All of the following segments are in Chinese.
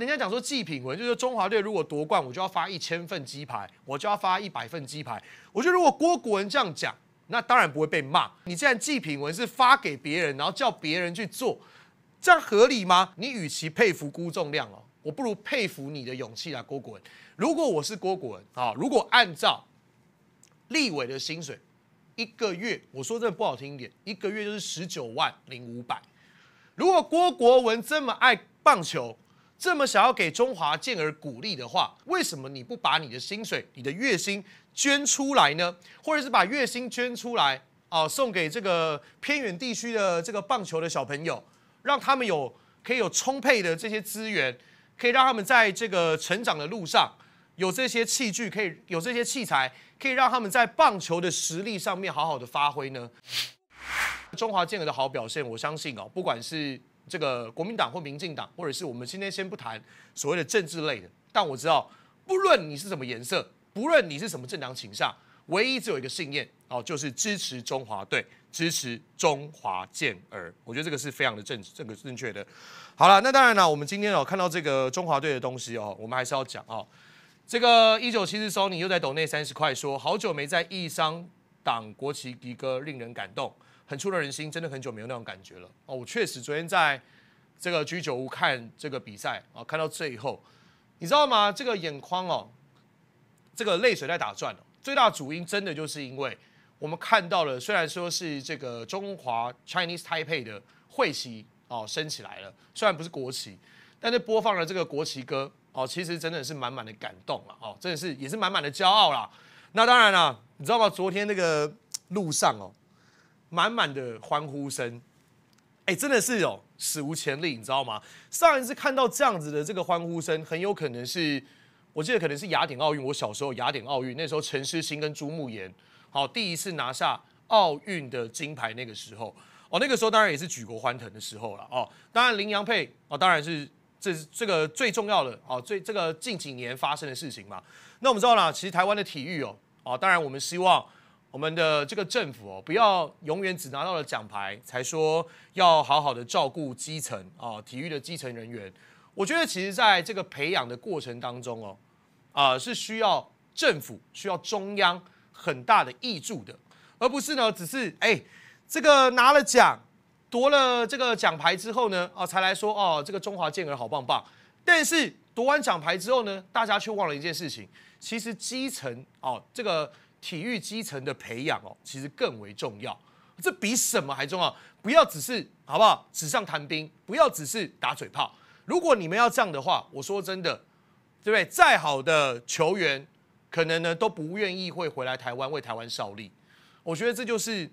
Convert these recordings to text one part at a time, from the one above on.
人家讲说祭品文，就是中华队如果夺冠，我就要发一千份鸡排，我就要发一百份鸡排。我觉得如果郭国文这样讲，那当然不会被骂。你既然祭品文是发给别人，然后叫别人去做，这样合理吗？你与其佩服辜仲亮哦，我不如佩服你的勇气啦，郭国文。如果我是郭国文啊，如果按照立委的薪水，一个月，我说真的不好听一点，一个月就是十九万零五百。如果郭国文这么爱棒球，这么想要给中华健儿鼓励的话，为什么你不把你的薪水、你的月薪捐出来呢？或者是把月薪捐出来啊，送给这个偏远地区的这个棒球的小朋友，让他们有可以有充沛的这些资源，可以让他们在这个成长的路上有这些器具，可以有这些器材，可以让他们在棒球的实力上面好好的发挥呢？中华健儿的好表现，我相信啊，不管是。这个国民党或民进党，或者是我们今天先不谈所谓的政治类的。但我知道，不论你是什么颜色，不论你是什么政党倾向，唯一只有一个信念哦，就是支持中华队，支持中华健儿。我觉得这个是非常的正，这个正确的。好了，那当然了，我们今天哦看到这个中华队的东西哦，我们还是要讲哦。这个一九七四 Sony 又在抖内三十块，说好久没在义商党国旗的歌，令人感动。很触动人心，真的很久没有那种感觉了哦。我确实昨天在这个居酒屋看这个比赛啊，看到最后，你知道吗？这个眼眶哦，这个泪水在打转最大主因真的就是因为我们看到了，虽然说是这个中华 Chinese Taipei 的会旗哦升起来了，虽然不是国旗，但是播放了这个国旗歌哦，其实真的是满满的感动了哦，真的是也是满满的骄傲啦。那当然了，你知道吗？昨天那个路上哦。满满的欢呼声，哎，真的是有史无前例，你知道吗？上一次看到这样子的这个欢呼声，很有可能是，我记得可能是雅典奥运，我小时候雅典奥运那时候陈诗欣跟朱慕言，好第一次拿下奥运的金牌，那个时候哦，那个时候当然也是举国欢腾的时候了哦，当然林洋配哦，当然是这这个最重要的哦，最这个近几年发生的事情嘛。那我们知道呢，其实台湾的体育哦，啊，当然我们希望。我们的这个政府哦，不要永远只拿到了奖牌才说要好好的照顾基层啊，体育的基层人员。我觉得其实在这个培养的过程当中哦，啊是需要政府需要中央很大的益助的，而不是呢只是哎这个拿了奖夺了这个奖牌之后呢，啊才来说哦这个中华健儿好棒棒。但是夺完奖牌之后呢，大家却忘了一件事情，其实基层哦这个。体育基层的培养哦，其实更为重要。这比什么还重要？不要只是好不好？纸上谈兵，不要只是打嘴炮。如果你们要这样的话，我说真的，对不对？再好的球员，可能呢都不愿意会回来台湾为台湾效力。我觉得这就是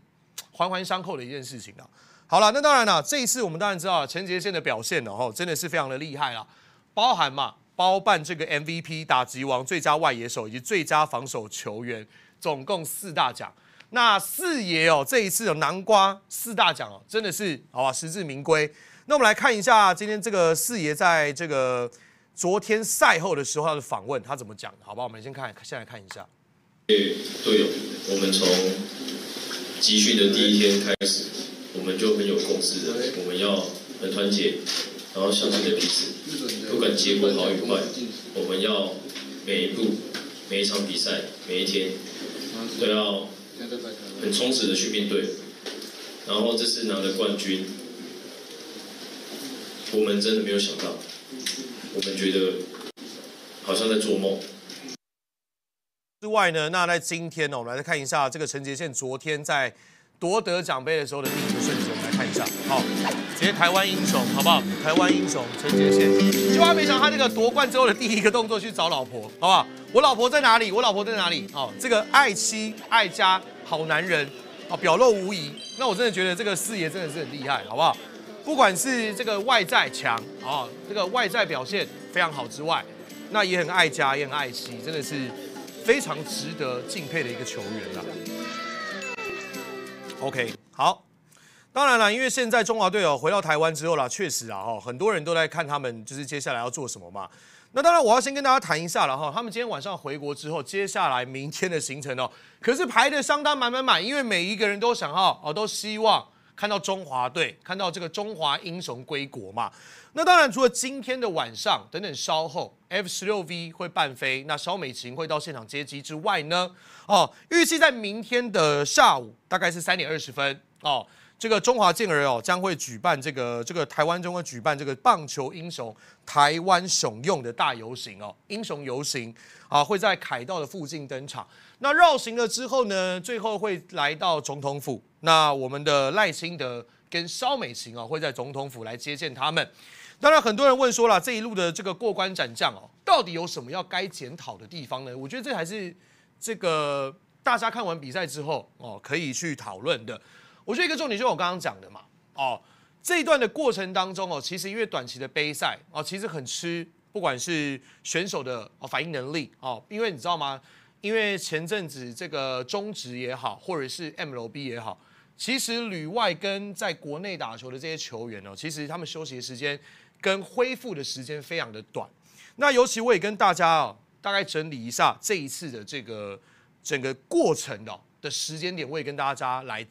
环环相扣的一件事情了。好了，那当然了，这一次我们当然知道陈杰宪的表现，了、后真的是非常的厉害了，包含嘛包办这个 MVP 打级王、最佳外野手以及最佳防守球员。总共四大奖，那四爷哦，这一次南瓜四大奖哦，真的是好吧，实至名归。那我们来看一下今天这个四爷在这个昨天赛后的时候的访问，他怎么讲？好吧，我们先看，先来看一下。对，都友，我们从集训的第一天开始，我们就很有共识，我们要很团结，然后相信的彼此。不管结果好与坏，我们要每一步、每一场比赛、每一天。都要很充实的去面对，然后这次拿了冠军，我们真的没有想到，我们觉得好像在做梦。之外呢，那在今天呢，我们来看一下这个陈杰宪昨天在夺得奖杯的时候的第一个瞬间，我们来看一下。好，直接台湾英雄，好不好？台湾英雄陈杰宪。就万没想到他那个夺冠之后的第一个动作去找老婆，好不好？我老婆在哪里？我老婆在哪里？哦，这个爱妻爱家好男人，哦，表露无遗。那我真的觉得这个四爷真的是很厉害，好不好？不管是这个外在强，哦，这个外在表现非常好之外，那也很爱家，也很爱妻，真的是非常值得敬佩的一个球员了。OK，好。当然了，因为现在中华队哦回到台湾之后啦，确实啊哈，很多人都在看他们就是接下来要做什么嘛。那当然，我要先跟大家谈一下了哈。他们今天晚上回国之后，接下来明天的行程哦，可是排的相当满满满，因为每一个人都想要哦，都希望看到中华队，看到这个中华英雄归国嘛。那当然，除了今天的晚上等等，稍后 F 十六 V 会伴飞，那萧美琴会到现场接机之外呢，哦，预计在明天的下午大概是三点二十分哦。这个中华健儿哦将会举办这个这个台湾中会举办这个棒球英雄台湾雄用的大游行哦，英雄游行啊会在凯道的附近登场。那绕行了之后呢，最后会来到总统府。那我们的赖清德跟肖美琴啊会在总统府来接见他们。当然，很多人问说了这一路的这个过关斩将哦，到底有什么要该检讨的地方呢？我觉得这还是这个大家看完比赛之后哦可以去讨论的。我觉得一个重点就是我刚刚讲的嘛，哦，这一段的过程当中哦，其实因为短期的杯赛哦，其实很吃不管是选手的哦反应能力哦，因为你知道吗？因为前阵子这个中职也好，或者是 MLB 也好，其实旅外跟在国内打球的这些球员呢，其实他们休息的时间跟恢复的时间非常的短。那尤其我也跟大家哦，大概整理一下这一次的这个整个过程的的时间点，我也跟大家来。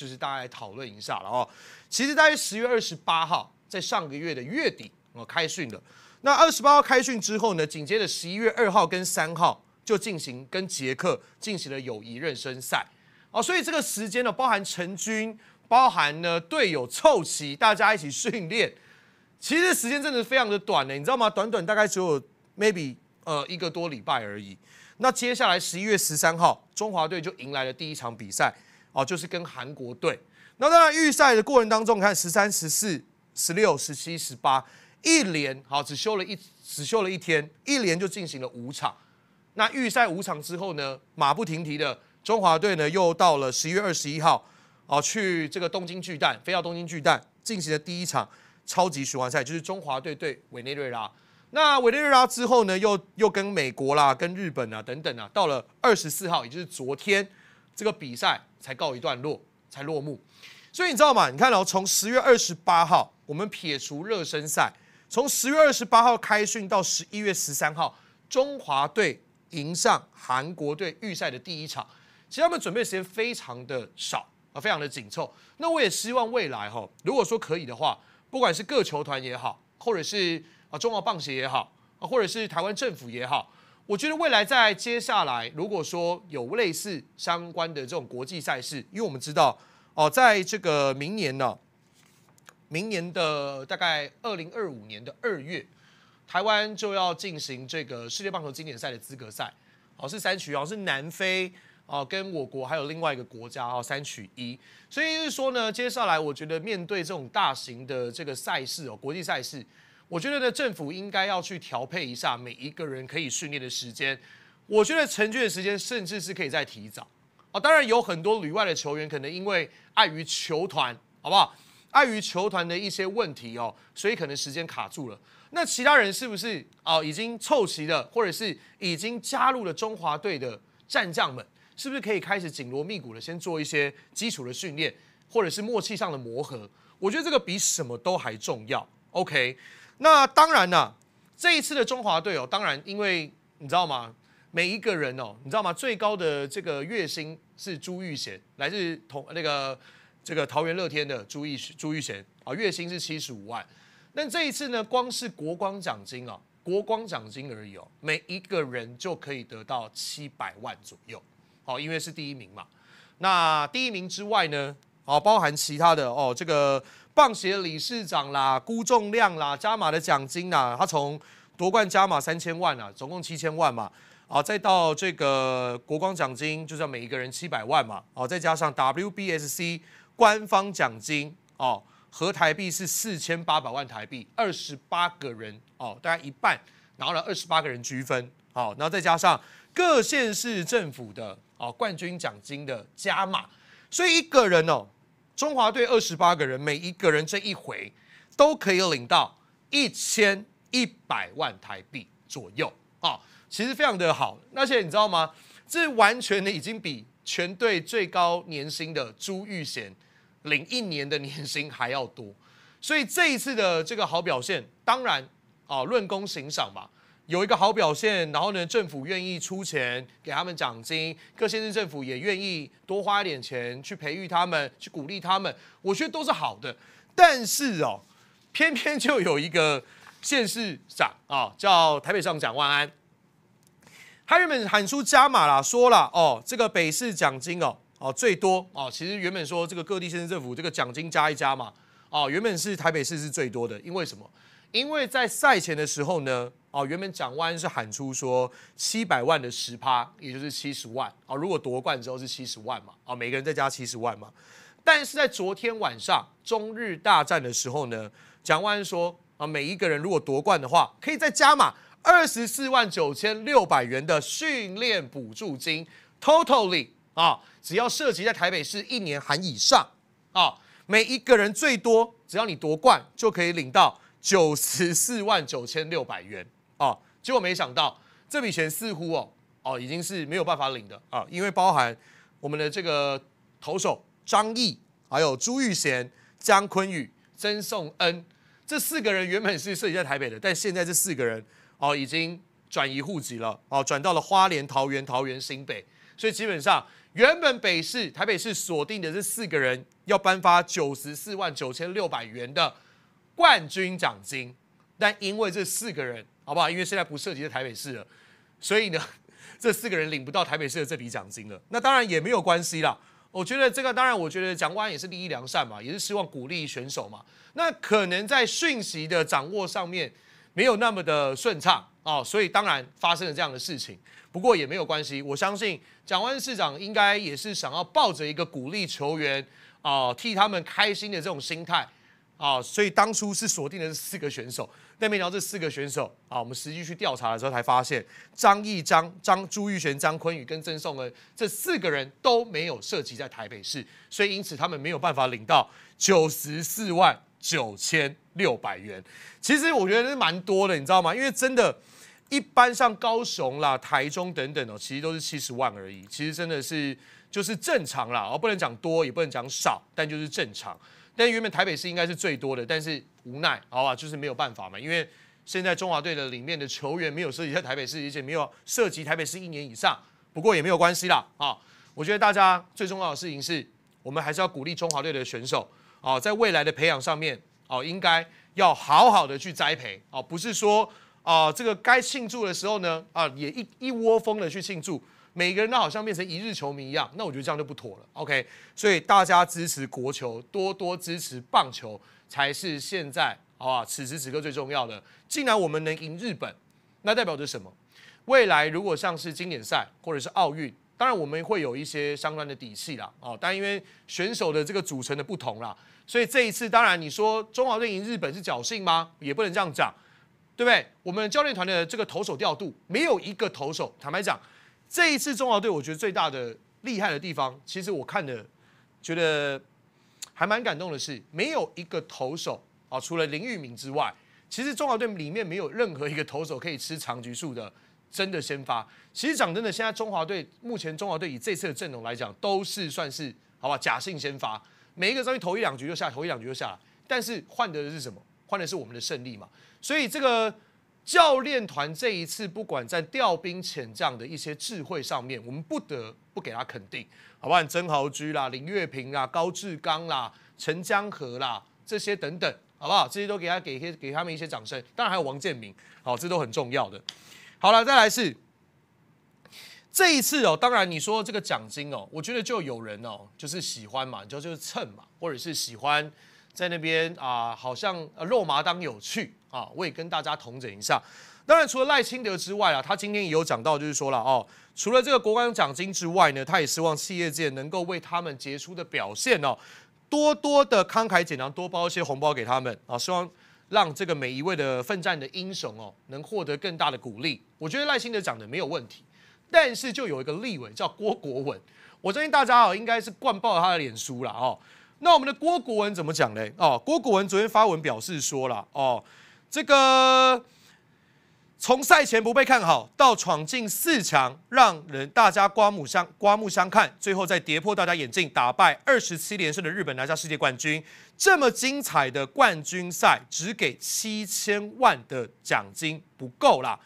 就是大家来讨论一下了哦。其实，大约十月二十八号，在上个月的月底，我开训的。那二十八号开训之后呢，紧接着十一月二号跟三号就进行跟杰克进行了友谊认生赛。哦，所以这个时间呢，包含陈军，包含呢队友凑齐，大家一起训练。其实时间真的是非常的短呢，你知道吗？短短大概只有 maybe 呃一个多礼拜而已。那接下来十一月十三号，中华队就迎来了第一场比赛。哦，就是跟韩国队。那当然预赛的过程当中，看十三、十四、十六、十七、十八，一连好只休了一只休了一天，一连就进行了五场。那预赛五场之后呢，马不停蹄的中华队呢，又到了十一月二十一号，哦，去这个东京巨蛋，飞到东京巨蛋进行的第一场超级循环赛，就是中华队对委内瑞拉。那委内瑞拉之后呢，又又跟美国啦、跟日本啊等等啊，到了二十四号，也就是昨天。这个比赛才告一段落，才落幕，所以你知道吗？你看哦，从十月二十八号，我们撇除热身赛，从十月二十八号开训到十一月十三号，中华队迎上韩国队预赛的第一场，其实他们准备时间非常的少啊，非常的紧凑。那我也希望未来哈，如果说可以的话，不管是各球团也好，或者是啊中华棒协也好，或者是台湾政府也好。我觉得未来在接下来，如果说有类似相关的这种国际赛事，因为我们知道哦，在这个明年呢，明年的大概二零二五年的二月，台湾就要进行这个世界棒球经典赛的资格赛哦，是三取哦，是南非哦跟我国还有另外一个国家哦三取一，所以就是说呢，接下来我觉得面对这种大型的这个赛事哦，国际赛事。我觉得呢，政府应该要去调配一下每一个人可以训练的时间。我觉得成军的时间，甚至是可以再提早啊。当然，有很多旅外的球员可能因为碍于球团，好不好？碍于球团的一些问题哦，所以可能时间卡住了。那其他人是不是啊？已经凑齐了，或者是已经加入了中华队的战将们，是不是可以开始紧锣密鼓的先做一些基础的训练，或者是默契上的磨合？我觉得这个比什么都还重要。OK。那当然了，这一次的中华队哦，当然因为你知道吗？每一个人哦，你知道吗？最高的这个月薪是朱玉贤，来自同那个这个桃园乐天的朱玉朱玉贤啊，月薪是七十五万。那这一次呢，光是国光奖金啊，国光奖金而已哦，每一个人就可以得到七百万左右，好，因为是第一名嘛。那第一名之外呢，哦，包含其他的哦，这个。放协理事长啦，估重量啦，加码的奖金啦，他从夺冠加码三千万啊，总共七千万嘛，啊，再到这个国光奖金，就是每一个人七百万嘛，啊，再加上 WBSC 官方奖金，哦，合台币是四千八百万台币，二十八个人哦，大概一半拿了二十八个人居分，好，然后再加上各县市政府的哦冠军奖金的加码，所以一个人哦。中华队二十八个人，每一个人这一回都可以领到一千一百万台币左右啊，其实非常的好。那些你知道吗？这完全的已经比全队最高年薪的朱玉贤领一年的年薪还要多。所以这一次的这个好表现，当然啊，论功行赏嘛。有一个好表现，然后呢，政府愿意出钱给他们奖金，各县市政府也愿意多花一点钱去培育他们，去鼓励他们，我觉得都是好的。但是哦，偏偏就有一个县市长啊，叫台北市长万安，他原本喊出加码啦，说了哦，这个北市奖金哦哦最多哦，其实原本说这个各地县政府这个奖金加一加嘛，哦原本是台北市是最多的，因为什么？因为在赛前的时候呢，哦，原本蒋万是喊出说七百万的十趴，也就是七十万啊。如果夺冠之后是七十万嘛，啊，每个人再加七十万嘛。但是在昨天晚上中日大战的时候呢，蒋万说啊，每一个人如果夺冠的话，可以再加码二十四万九千六百元的训练补助金，totally 啊，只要涉及在台北市一年含以上啊，每一个人最多只要你夺冠就可以领到。九十四万九千六百元啊！结果没想到这笔钱似乎哦哦已经是没有办法领的啊，因为包含我们的这个投手张毅、还有朱玉贤、姜坤宇、曾颂恩这四个人原本是设计在台北的，但现在这四个人哦已经转移户籍了哦，转到了花莲、桃园、桃园、新北，所以基本上原本北市台北市锁定的这四个人要颁发九十四万九千六百元的。冠军奖金，但因为这四个人，好不好？因为现在不涉及在台北市了，所以呢，这四个人领不到台北市的这笔奖金了。那当然也没有关系啦。我觉得这个，当然，我觉得蒋万安也是利益良善嘛，也是希望鼓励选手嘛。那可能在讯息的掌握上面没有那么的顺畅啊，所以当然发生了这样的事情。不过也没有关系，我相信蒋万安市长应该也是想要抱着一个鼓励球员啊，替他们开心的这种心态。啊，所以当初是锁定的是四个选手，那边聊这四个选手啊，我们实际去调查的时候才发现，张毅、张张朱玉璇、张坤宇跟曾颂恩这四个人都没有涉及在台北市，所以因此他们没有办法领到九十四万九千六百元。其实我觉得是蛮多的，你知道吗？因为真的，一般像高雄啦、台中等等哦，其实都是七十万而已。其实真的是。就是正常啦，而不能讲多，也不能讲少，但就是正常。但原本台北市应该是最多的，但是无奈，好吧，就是没有办法嘛，因为现在中华队的里面的球员没有涉及在台北市，而且没有涉及台北市一年以上。不过也没有关系啦，啊，我觉得大家最重要的事情是我们还是要鼓励中华队的选手，啊，在未来的培养上面，哦，应该要好好的去栽培，哦，不是说，啊，这个该庆祝的时候呢，啊，也一一窝蜂的去庆祝。每个人都好像变成一日球迷一样，那我觉得这样就不妥了。OK，所以大家支持国球，多多支持棒球才是现在好吧？此时此刻最重要的。既然我们能赢日本，那代表着什么？未来如果像是经典赛或者是奥运，当然我们会有一些相关的底气啦。哦，但因为选手的这个组成的不同啦，所以这一次当然你说中华队赢日本是侥幸吗？也不能这样讲，对不对？我们教练团的这个投手调度，没有一个投手坦白讲。这一次中华队，我觉得最大的厉害的地方，其实我看的觉得还蛮感动的是，没有一个投手啊，除了林玉明之外，其实中华队里面没有任何一个投手可以吃长局数的，真的先发。其实讲真的，现在中华队目前中华队以这次的阵容来讲，都是算是好吧假性先发，每一个稍微投一两局就下，投一两局就下来。但是换的是什么？换的是我们的胜利嘛。所以这个。教练团这一次，不管在调兵遣将的一些智慧上面，我们不得不给他肯定，好不好？曾豪居啦、林月平啦、高志刚啦、陈江河啦，这些等等，好不好？这些都给他给些给他们一些掌声。当然还有王建民，好，这都很重要的。好了，再来是这一次哦，当然你说这个奖金哦，我觉得就有人哦，就是喜欢嘛，就就是蹭嘛，或者是喜欢。在那边啊，好像肉麻当有趣啊！我也跟大家同整一下。当然，除了赖清德之外啊，他今天也有讲到，就是说了哦，除了这个国光奖金之外呢，他也希望企业界能够为他们杰出的表现哦，多多的慷慨解囊，多包一些红包给他们啊，希望让这个每一位的奋战的英雄哦，能获得更大的鼓励。我觉得赖清德讲的没有问题，但是就有一个立委叫郭国文，我相信大家哦，应该是灌爆他的脸书了哦。那我们的郭古文怎么讲呢？哦，郭古文昨天发文表示说了，哦，这个从赛前不被看好，到闯进四强，让人大家刮目相刮目相看，最后再跌破大家眼镜，打败二十七连胜的日本，拿下世界冠军。这么精彩的冠军赛，只给七千万的奖金不够啦。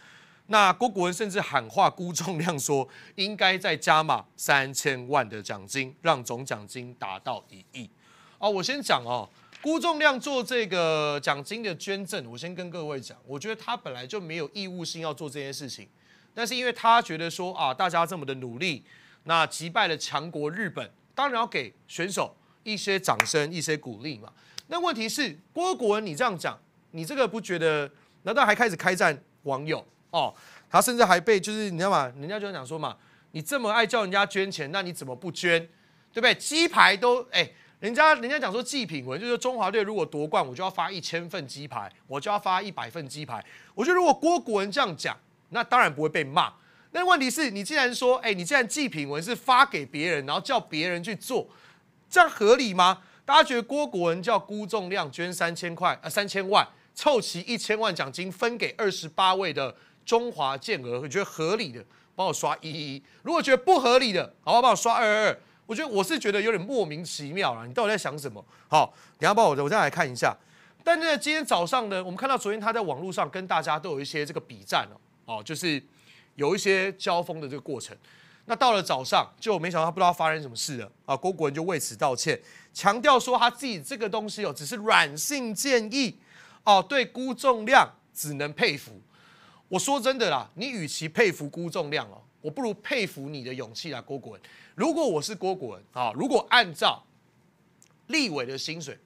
那郭古文甚至喊话估重量说，应该再加码三千万的奖金，让总奖金达到一亿。哦，我先讲哦，辜仲亮做这个奖金的捐赠，我先跟各位讲，我觉得他本来就没有义务性要做这件事情，但是因为他觉得说啊，大家这么的努力，那击败了强国日本，当然要给选手一些掌声、一些鼓励嘛。那问题是郭国文，你这样讲，你这个不觉得？难道还开始开战网友哦？他甚至还被就是你知道吗？人家就讲说嘛，你这么爱叫人家捐钱，那你怎么不捐？对不对？鸡排都哎。人家人家讲说祭品文，就是中华队如果夺冠，我就要发一千份鸡排，我就要发一百份鸡排。我觉得如果郭国文这样讲，那当然不会被骂。那问题是你既然说，哎，你既然祭品文是发给别人，然后叫别人去做，这样合理吗？大家觉得郭国文叫辜仲亮捐三千块啊，三千万凑齐一千万奖金分给二十八位的中华健儿，你觉得合理的？帮我刷一一，如果觉得不合理的，好，好？帮我刷二二二。我觉得我是觉得有点莫名其妙了，你到底在想什么？好，你要帮我我再来看一下。但是今天早上呢，我们看到昨天他在网络上跟大家都有一些这个比战哦，哦，就是有一些交锋的这个过程。那到了早上就没想到他不知道发生什么事了啊，郭国文就为此道歉，强调说他自己这个东西哦只是软性建议哦，对辜仲量只能佩服。我说真的啦，你与其佩服辜仲量哦。我不如佩服你的勇气啊，郭国文。如果我是郭国文啊，如果按照立委的薪水，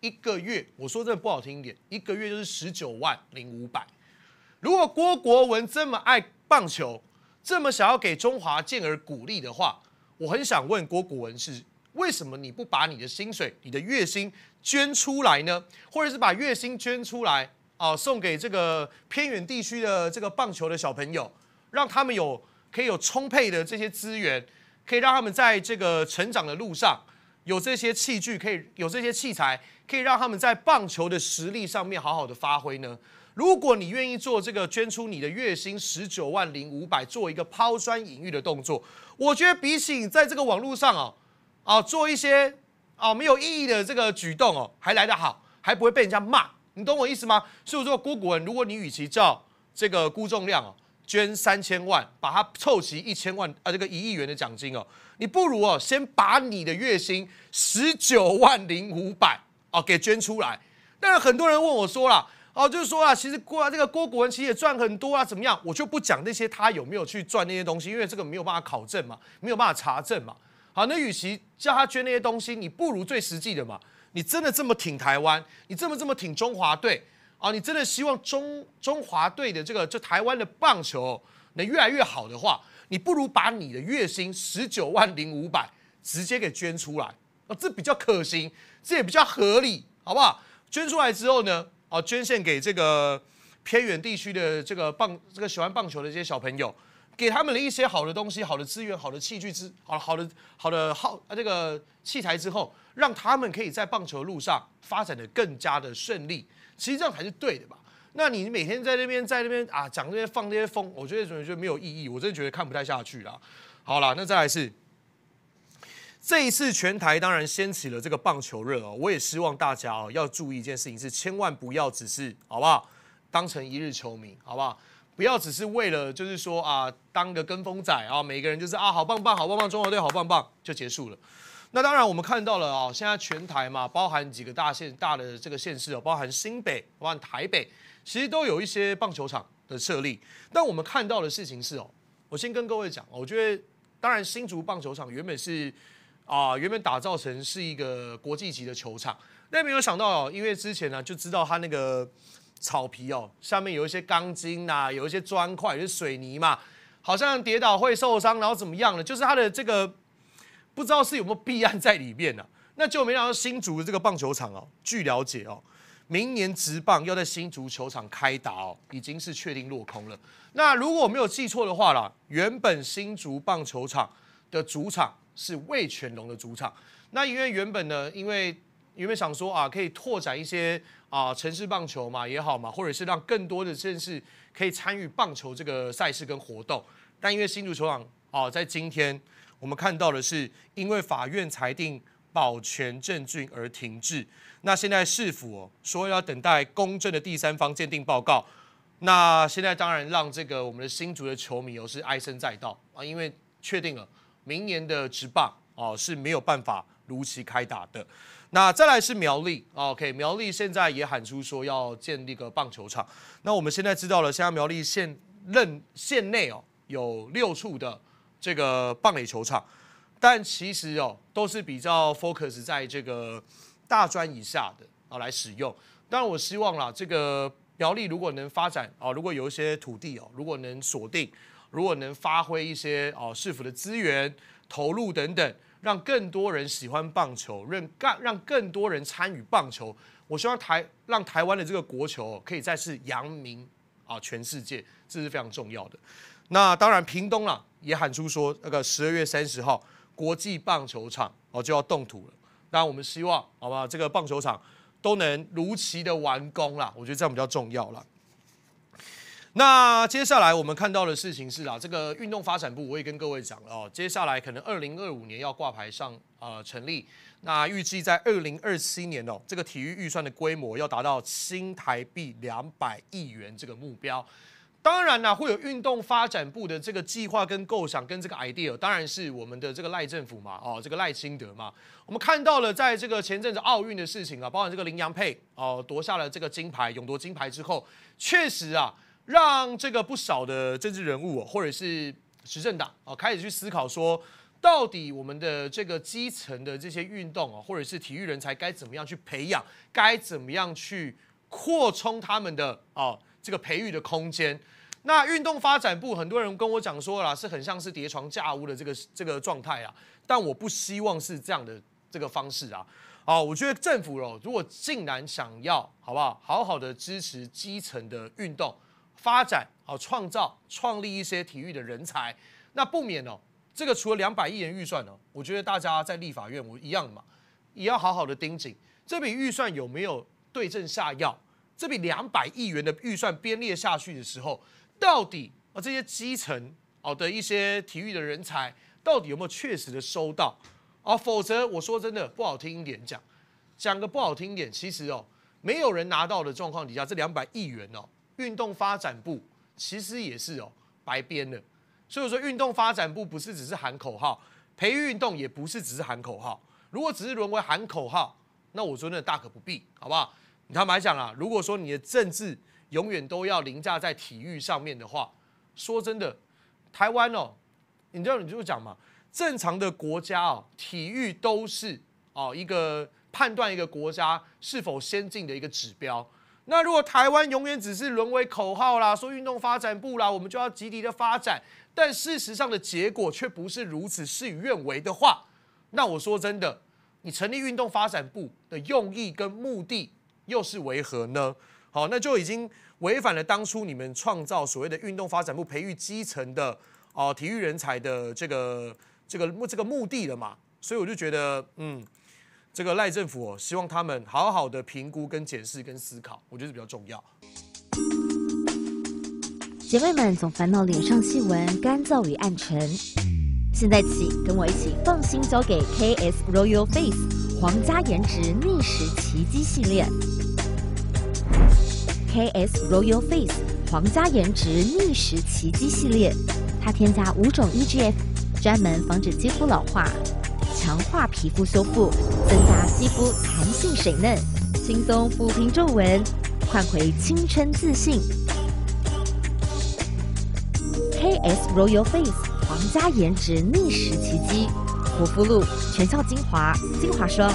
一个月我说真的不好听一点，一个月就是十九万零五百。如果郭国文这么爱棒球，这么想要给中华健儿鼓励的话，我很想问郭国文是为什么你不把你的薪水、你的月薪捐出来呢？或者是把月薪捐出来啊，送给这个偏远地区的这个棒球的小朋友，让他们有。可以有充沛的这些资源，可以让他们在这个成长的路上有这些器具，可以有这些器材，可以让他们在棒球的实力上面好好的发挥呢。如果你愿意做这个捐出你的月薪十九万零五百，做一个抛砖引玉的动作，我觉得比起你在这个网络上哦啊做一些啊没有意义的这个举动哦，还来得好，还不会被人家骂，你懂我意思吗？所以我说郭古文，如果你与其叫这个辜重量哦。捐三千万，把它凑齐一千万啊，这个一亿元的奖金哦，你不如哦先把你的月薪十九万零五百哦给捐出来。但是很多人问我说了，哦，就是说啊，其实郭这个郭国文其实也赚很多啊，怎么样？我就不讲那些他有没有去赚那些东西，因为这个没有办法考证嘛，没有办法查证嘛。好，那与其叫他捐那些东西，你不如最实际的嘛，你真的这么挺台湾，你这么这么挺中华队。哦，你真的希望中中华队的这个，这台湾的棒球能越来越好的话，你不如把你的月薪十九万零五百直接给捐出来，啊，这比较可行，这也比较合理，好不好？捐出来之后呢，哦，捐献给这个偏远地区的这个棒，这个喜欢棒球的这些小朋友。给他们了一些好的东西、好的资源、好的器具之好、好的好的好啊，这个器材之后，让他们可以在棒球路上发展的更加的顺利。其实这样才是对的吧？那你每天在那边在那边啊，讲那些放那些风，我觉得总觉得没有意义，我真的觉得看不太下去啦。好了，那再来是这一次全台当然掀起了这个棒球热哦，我也希望大家哦要注意一件事情，是千万不要只是好不好当成一日球迷好不好？不要只是为了，就是说啊，当个跟风仔啊，每个人就是啊，好棒棒，好棒棒，中华队好棒棒，就结束了。那当然，我们看到了啊，现在全台嘛，包含几个大县、大的这个县市哦，包含新北、包含台北，其实都有一些棒球场的设立。但我们看到的事情是哦，我先跟各位讲，我觉得当然新竹棒球场原本是啊，原本打造成是一个国际级的球场，那没有想到哦，因为之前呢就知道他那个。草皮哦，下面有一些钢筋呐，有一些砖块，有些水泥嘛，好像跌倒会受伤，然后怎么样了？就是它的这个不知道是有没有避案在里面呢？那就没想到新竹的这个棒球场哦，据了解哦，明年职棒要在新竹球场开打哦，已经是确定落空了。那如果我没有记错的话啦，原本新竹棒球场的主场是魏全龙的主场，那因为原本呢，因为。有没有想说啊，可以拓展一些啊城市棒球嘛也好嘛，或者是让更多的正式可以参与棒球这个赛事跟活动？但因为新竹球场啊，在今天我们看到的是，因为法院裁定保全证据而停滞。那现在市府说要等待公正的第三方鉴定报告。那现在当然让这个我们的新竹的球迷又是唉声载道啊，因为确定了明年的职棒啊是没有办法。如期开打的，那再来是苗栗，OK，苗栗现在也喊出说要建立个棒球场。那我们现在知道了，现在苗栗县任县内哦有六处的这个棒垒球场，但其实哦都是比较 focus 在这个大专以下的啊来使用。当然，我希望啦，这个苗栗如果能发展哦，如果有一些土地哦，如果能锁定，如果能发挥一些哦市府的资源投入等等。让更多人喜欢棒球，让让让更多人参与棒球，我希望台让台湾的这个国球可以再次扬名啊全世界，这是非常重要的。那当然，屏东啊也喊出说，那个十二月三十号国际棒球场哦就要动土了。那我们希望，好吧，这个棒球场都能如期的完工啦，我觉得这样比较重要了。那接下来我们看到的事情是啊，这个运动发展部，我也跟各位讲哦，接下来可能二零二五年要挂牌上呃成立。那预计在二零二七年哦，这个体育预算的规模要达到新台币两百亿元这个目标。当然呢，会有运动发展部的这个计划跟构想跟这个 idea，当然是我们的这个赖政府嘛，哦，这个赖清德嘛。我们看到了在这个前阵子奥运的事情啊，包括这个林洋沛，哦夺下了这个金牌，勇夺金牌之后，确实啊。让这个不少的政治人物或者是执政党啊，开始去思考说，到底我们的这个基层的这些运动啊，或者是体育人才该怎么样去培养，该怎么样去扩充他们的啊这个培育的空间。那运动发展部很多人跟我讲说啦，是很像是叠床架屋的这个这个状态啊，但我不希望是这样的这个方式啊。啊，我觉得政府哦，如果竟然想要好不好，好好的支持基层的运动。发展好，创造、创立一些体育的人才，那不免哦，这个除了两百亿元预算呢，我觉得大家在立法院我一样嘛，也要好好的盯紧这笔预算有没有对症下药。这笔两百亿元的预算编列下去的时候，到底啊这些基层哦的一些体育的人才到底有没有确实的收到啊？否则我说真的不好听一点讲，讲个不好听点，其实哦没有人拿到的状况底下，这两百亿元哦。运动发展部其实也是哦白编的，所以说运动发展部不是只是喊口号，培育运动也不是只是喊口号。如果只是沦为喊口号，那我说真的大可不必，好不好？你坦白讲啊，如果说你的政治永远都要凌驾在体育上面的话，说真的，台湾哦，你知道你就讲嘛，正常的国家啊，体育都是哦一个判断一个国家是否先进的一个指标。那如果台湾永远只是沦为口号啦，说运动发展部啦，我们就要极力的发展，但事实上的结果却不是如此，事与愿违的话，那我说真的，你成立运动发展部的用意跟目的又是为何呢？好，那就已经违反了当初你们创造所谓的运动发展部培育基层的啊体育人才的这个这个这个目的了嘛？所以我就觉得，嗯。这个赖政府哦，希望他们好好的评估、跟检视、跟思考，我觉得是比较重要。姐妹们，总烦恼脸上细纹、干燥与暗沉，现在起跟我一起放心交给 K S Royal Face 皇家颜值逆时奇迹系列。K S Royal Face 皇家颜值逆时奇迹系列，它添加五种 E G F，专门防止肌肤老化。强化皮肤修复，增加肌肤弹性水嫩，轻松抚平皱纹，换回青春自信。KS Royal Face 皇家颜值逆时奇迹，护肤露全效精华精华霜，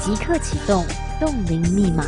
即刻启动冻龄密码。